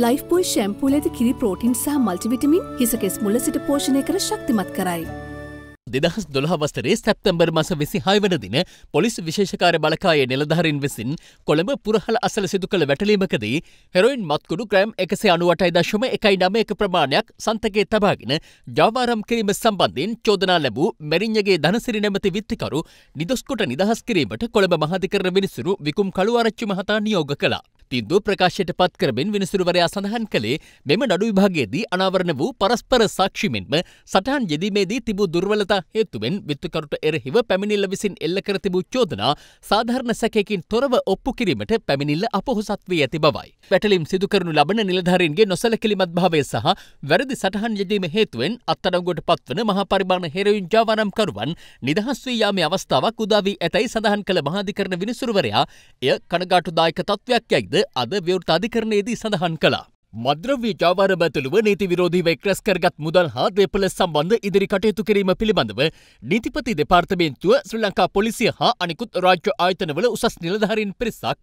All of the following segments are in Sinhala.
ලයිෆ්බෝයි ශැම්පූල ඇති කිරි ප්‍රෝටින් සහ මල්ටිවිටමින් හිසකෙස් මුල සිට පෝෂණය කර ශක්තිමත් කරයි. දෙදහස් දොළහවස්තරේ සැප්තැම්බර් මස විසි හයවන දින පොලිස් විශේෂකාර බලකාය නිලධහරින් විසින් කොළඹ පුරහල අසල සිදු කළ වැටලීමකදී හෙරොයින් මත්කුඩු ග්‍රෑම් එකසේ අනුවටයි දශම එකයි නමයක ප්‍රමාණයක් සන්තගේ තබාගෙන ජාවාරම් කිරීම සම්බන්ධයෙන් චෝදනා ලැබූ මැරිංජගේ ධනසිරි නැමති විත්තිකරු නිදොස්කොට නිදහස් කිරීමට කොළඹ මහධිකරන මිනිසුරු විකුම් කළුආරච්චි මහතා නියෝග කලා. තීන්දුව ප්‍රකාශයට පත් කරමින් විනිසුරුවරයා සඳහන් කළේ මෙම නඩු විභාගයේදී අනාවරණ වූ පරස්පර සාක්ෂි මෙන්ම සටහන් යෙදීමේදී තිබූ දුර්වලතා හේතුවෙන් විත්තුකරුට එරෙහිව පැමිණිල්ල විසින් එල්ල කර තිබූ චෝදනා සාධාරණ සැකයකින් තොරව ඔප්පු කිරීමට පැමිණිල්ල අපොහොසත් වී ඇති බවයි. පැටලීම් සිදු කරනු ලබන නිලධාරීන්ගේ නොසලකිලිමත් භාවය සහ වැරදි සටහන් යෙදීම හේතුවෙන් අත්අඩංගුවට පත්වන මහා පරිමාණ හෙරොයින් ජාවාරම්කරුවන් නිදහස් වී යාමේ අවස්ථාවක් උදා වී ඇතැයි සඳහන් කළ මහාධිකරණ විනිසුරුවරයා එය කනගාටුදායක තත්ත්වයක් යයිද අද ව්‍යවෘත අධිකරණයේදී සඳහන් කලා. මද්‍රවී ජාවාර ඇතුළුව නීති විරෝධීව ක්‍රස් කරගත් මුදල් හා දෙපල සම්බන්ධ ඉදිරි කටයුතු කිරීම පිළිබඳව නීතිපති දෙපාර්තමේන්තුව ශ්‍රී ලංකා පොලිසිය හා අනිකුත් රාජ්‍ය ආයතනවල උසස් නිලධාරීන් පිරිසක්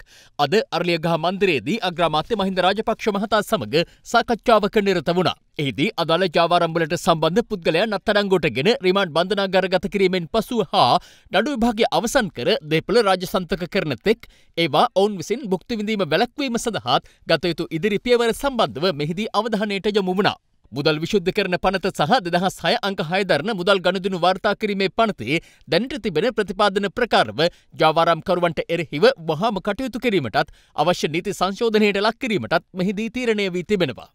අද අරලියගහ මන්දිරයේදී අග්‍රාමාත්‍ය මහින්ද රාජපක්ෂ මහතා සමග සාකච්ඡාවක නිරත වුණා. එහිදී අදාළ ජාවාරම්භලට සම්බන්ධ පුද්ගලයා නත්තරංගෝටගෙන රිමාන්ඩ් බන්ධනාගාර ගත කිරීමෙන් පසුව හා නඩු විභාගය අවසන් කර දේපළ රාජසන්තක කරන තෙක් ඒවා ඔවුන් විසින් භුක්තිවිඳීම වැළැක්වීම සඳහාත් ගතයුතු ඉදිරි පියවර සම්බන්ධව මෙහිදී අවධානයට යොමු වුණා. මුදල් විශුද්ධ කරන පනත සහ දෙදහස් හය අංක හයදරන මුදල් ගණදුනු වාර්තා කිරීමේ පනතේ දැනට තිබෙන ප්‍රතිපාදන ප්‍රකාරව ජාවාරම්කරුවන්ට එරෙහිව වහාම කටයුතු කිරීමටත් අවශ්‍ය නීති සංශෝධනයට ලක් කිරීමටත් මෙහිදී තීරණය වී තිබෙනවා.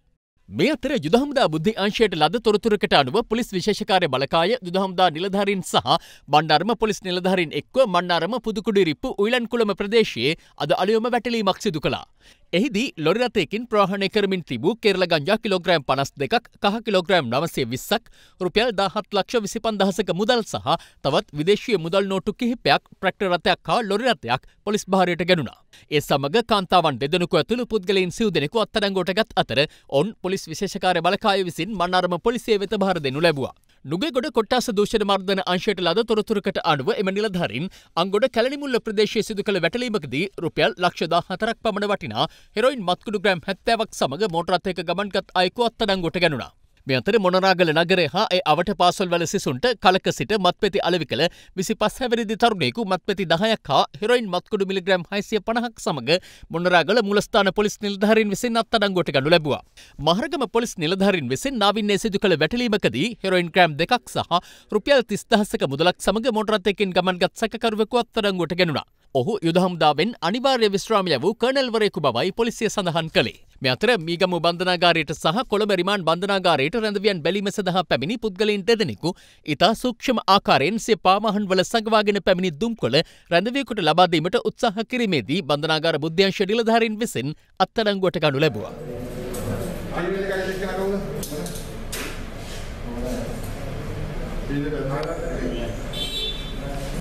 මේ අතර යුදහමුදා බුද්ධි අංශයට ලද තොරතුරකට අනුව පොලිස් විශේෂකාරය බලකාය යුදහමුදා නිලධාරීන් සහ බණ්ඩාරම පොලිස් නිලධාරීන් එක්ව මණ්ඩාරම පුදුකුඩිරිප්පු උයිලන්කුළම ප්‍රදේශයේ අද අලුයම වැටලීමක් සිදු කළා. එහිදී ලොරිරතයකින් ප්‍රහණය කරමින් තිබූ කෙරල ගංජා කිලෝග්‍රෑම් පනස් දෙකක් කහ කිලෝග්‍රෑම් නවසේ විස්සක් රුපියල් දාහත් ලක්ෂ විසිපන්දහසක මුදල් සහ තවත් විදේශය මුදල් නෝටු කිහිපයක් ප්‍රක්ටරතයක් හා ලොරිරතයක් පොලිස් භාරයට ගැනුණා. ඒ සමඟ කාන්තාවන් දෙදෙනෙකු ඇතුළු පුද්ගලයින් සිව් දෙනෙකු අත්අඩංගුවට ගත් අතර ඔවුන් පොලිස් විශේෂකාරය බලකාය විසින් මන්නාරම පොලිසිය වෙත භාර දෙනු ලැබුවා. නුගේගොඩ කොට්ටාස දූෂණ මර්ධන අංශයට ලද තොරතුරකට අනුව එම නිලධාරීන් අංගොඩ කැලණිමුල්ල ප්‍රදේශයේ සිදු කළ වැටලීමකදී රුපියල් ලක්ෂ 14ක් පමණ වටිනා හෙරොයින් මත්කුඩු ග්‍රෑම් 70ක් සමග මෝටර් රථයක ගමන්ගත් අයෙකු අත්අඩංගුවට ගැනුණා. මේ අතර මොනරාගල නගරය හා ඒ අවට පාසල් වල සිසුන්ට කලක සිට මත්පෙති අලවි කළ විසි පස් හැවරිදි තරුණයෙකු මත්පෙති දහයක් හා හෙරොයින් මත්කුඩු මිලිග්‍රම් හයිසිය පණහක් සමඟ මොනරාගල මුලස්ථාන පොලිස් නිලධහරින් විසින් අත්තඩංගොට ගනු ලැබවා. මහරගම පොලිස් නිලධහරින් විසින් නාවින්නේ සිදු කළ වැටලීමකදී හෙරොයින් ග්‍රම් දෙකක් සහ රුපියල් තිස්දහසක මුදලක් සමඟ මොටරත්තයකින් ගමන්ගත් සැකරුවකු අත්තඩංගොට ගෙනුණා. ඔහු යුදහමුදාවෙන් අනිවාර්ය විශ්‍රාමය වූ කනල්වරයෙකු බවයි පොලිසිය සඳහන් කළේ. මෙතර මීගම බන්ධනාගාරයට සහ කොළඹ රිමාන් බන්ධනාගාරයට එයට රැඳවියන් බැලීම සඳහා පැමිණි පුද්ගලයින් දෙදෙනෙකු ඉතා සූක්ෂම ආකාරයෙන් සිය පාමහන් වල සඟවාගෙන පැමිණි දුම්කොළ රැඳවියකුට ලබාදීමට උත්සාහ කිරීමේදී බන්ධනාගාර බුද්ධ්‍යංශ නිලධාරීන් විසින් අත්අඩංගුවට ගනු ලැබුවා. Thank you.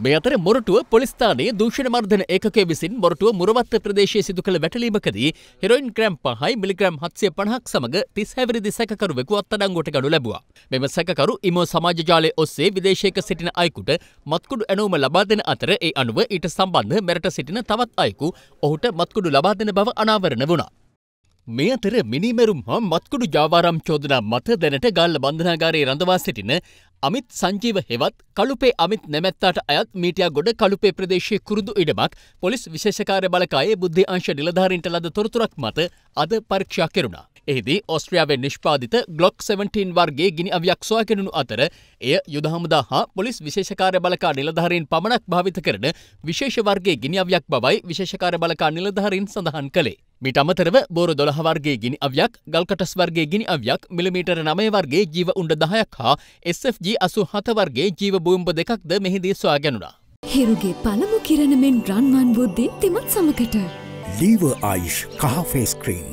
මේ අතර මොරටුව පොලිස්ථානයේ දූෂණ මර්ධන ඒකකය විසින් මොරටුව මුරවත්ත ප්‍රදේශයේ සිදු කළ වැටලීමකදී හෙරොයින් ග්‍රෑම් 5යි මිලිග්‍රෑම් 750ක් සමග 30 හැවිරිදි සැකකරුවෙකු අත්අඩංගුවට ගනු ලැබුවා. මෙම සැකකරු ඉමෝ සමාජ ජාලය ඔස්සේ විදේශයක සිටින අයෙකුට මත්කුඩු ඇනවුම ලබා දෙන අතර ඒ අනුව ඊට සම්බන්ධ මෙරට සිටින තවත් අයෙකු ඔහුට මත්කුඩු ලබා දෙන බව අනාවරණ වුණා. මේ අතර මිනිමැරුම් හා මත්කුඩු ජාවාරම් චෝදනා මත දැනට ගල්ල බන්ධනාගාරයේ රඳවා සිටින අමිත් සංජීව හෙවත් කළුපේ අමිත් නැමැත්තාට අයත් මීටියගොඩ කළුපේ ප්‍රදේශයේ කුරුදු ඉඩමක් පොලිස් විශේෂකාරය බලකායේ බුද්ධි අංශ නිලධාරීන්ට ලද තොරතුරක් මත අද පරීක්ෂා කෙරුණා. එහිදී ඔස්ට්‍රියාවෙන් නිෂ්පාදිත ග්ලොක් 17 වර්ගේ ගිනි අවියක් සොයාගෙනුණු අතර එය යුද හමුදා හා පොලිස් විශේෂකාරය බලකා නිලධාරීන් පමණක් භාවිත කරන විශේෂ වර්ගේ ගිනි අවියක් බවයි විශේෂකාරය බලකා නිලධාරීන් සඳහන් කළේ. මිට අමතරව බෝර දොළහවර්ගේ ගිනි අවයක් ගල්කටස් වර්ගේ ගිනි අවයක් මිලිමීටර නමය වර්ගේ ජීව උන්ඩ දහයක් හා SFG අසු හතවර්ගේ ජීව බූම්ප දෙකක්ද මෙහිදී ස්වා ගැනුණා. හිරුගේ පළමු කිරණමෙන් රන්වන් බුද්ධි තිමත් සමකට. ලීව ආයිෂ් කහ ෆේස්ක්‍රීම්.